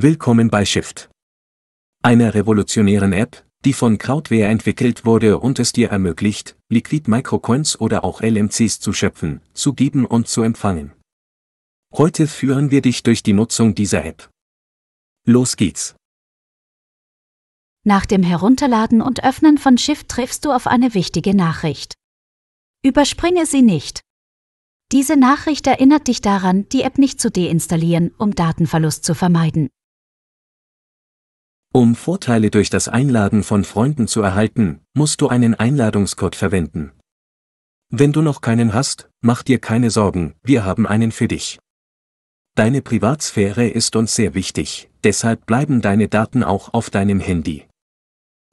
Willkommen bei Shift. Einer revolutionären App, die von Crowdware entwickelt wurde und es dir ermöglicht, Liquid Microcoins oder auch LMCs zu schöpfen, zu geben und zu empfangen. Heute führen wir dich durch die Nutzung dieser App. Los geht's. Nach dem Herunterladen und Öffnen von Shift triffst du auf eine wichtige Nachricht. Überspringe sie nicht. Diese Nachricht erinnert dich daran, die App nicht zu deinstallieren, um Datenverlust zu vermeiden. Um Vorteile durch das Einladen von Freunden zu erhalten, musst du einen Einladungscode verwenden. Wenn du noch keinen hast, mach dir keine Sorgen, wir haben einen für dich. Deine Privatsphäre ist uns sehr wichtig, deshalb bleiben deine Daten auch auf deinem Handy.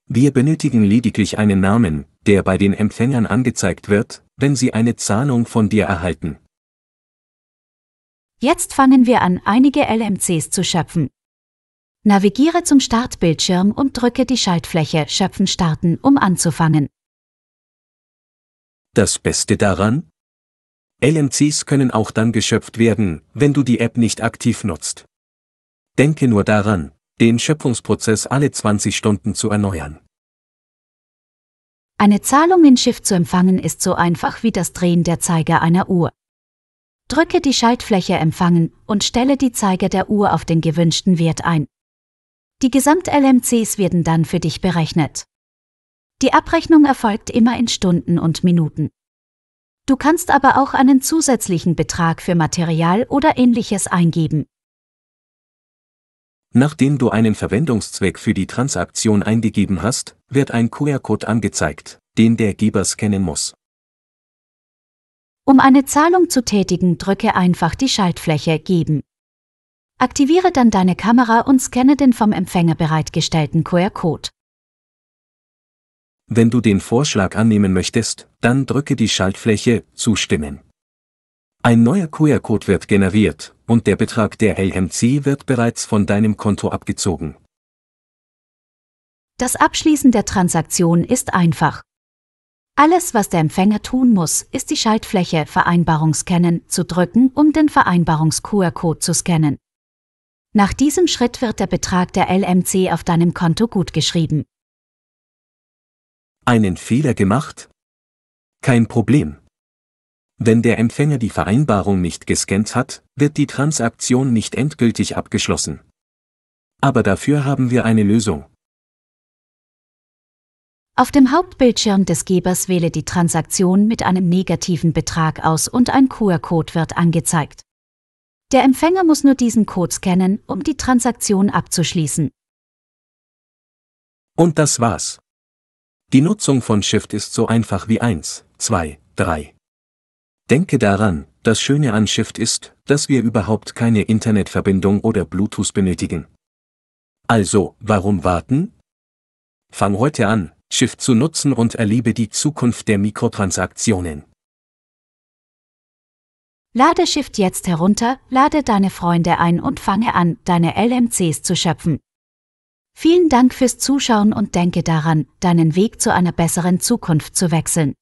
Wir benötigen lediglich einen Namen, der bei den Empfängern angezeigt wird, wenn sie eine Zahlung von dir erhalten. Jetzt fangen wir an, einige LMCs zu schöpfen. Navigiere zum Startbildschirm und drücke die Schaltfläche Schöpfen starten, um anzufangen. Das Beste daran? LMCs können auch dann geschöpft werden, wenn du die App nicht aktiv nutzt. Denke nur daran, den Schöpfungsprozess alle 20 Stunden zu erneuern. Eine Zahlung in Shift zu empfangen ist so einfach wie das Drehen der Zeiger einer Uhr. Drücke die Schaltfläche Empfangen und stelle die Zeiger der Uhr auf den gewünschten Wert ein. Die Gesamt-LMCs werden dann für dich berechnet. Die Abrechnung erfolgt immer in Stunden und Minuten. Du kannst aber auch einen zusätzlichen Betrag für Material oder ähnliches eingeben. Nachdem du einen Verwendungszweck für die Transaktion eingegeben hast, wird ein QR-Code angezeigt, den der Geber scannen muss. Um eine Zahlung zu tätigen, drücke einfach die Schaltfläche Geben. Aktiviere dann deine Kamera und scanne den vom Empfänger bereitgestellten QR-Code. Wenn du den Vorschlag annehmen möchtest, dann drücke die Schaltfläche Zustimmen. Ein neuer QR-Code wird generiert und der Betrag der LMC wird bereits von deinem Konto abgezogen. Das Abschließen der Transaktion ist einfach. Alles, was der Empfänger tun muss, ist die Schaltfläche Vereinbarung scannen zu drücken, um den Vereinbarungs-QR-Code zu scannen. Nach diesem Schritt wird der Betrag der LMC auf deinem Konto gutgeschrieben. Einen Fehler gemacht? Kein Problem. Wenn der Empfänger die Vereinbarung nicht gescannt hat, wird die Transaktion nicht endgültig abgeschlossen. Aber dafür haben wir eine Lösung. Auf dem Hauptbildschirm des Gebers wähle die Transaktion mit einem negativen Betrag aus und ein QR-Code wird angezeigt. Der Empfänger muss nur diesen Code scannen, um die Transaktion abzuschließen. Und das war's. Die Nutzung von Shift ist so einfach wie 1, 2, 3. Denke daran, das Schöne an Shift ist, dass wir überhaupt keine Internetverbindung oder Bluetooth benötigen. Also, warum warten? Fang heute an, Shift zu nutzen und erlebe die Zukunft der Mikrotransaktionen. Lade Shift jetzt herunter, lade deine Freunde ein und fange an, deine LMCs zu schöpfen. Vielen Dank fürs Zuschauen und denke daran, deinen Weg zu einer besseren Zukunft zu wechseln.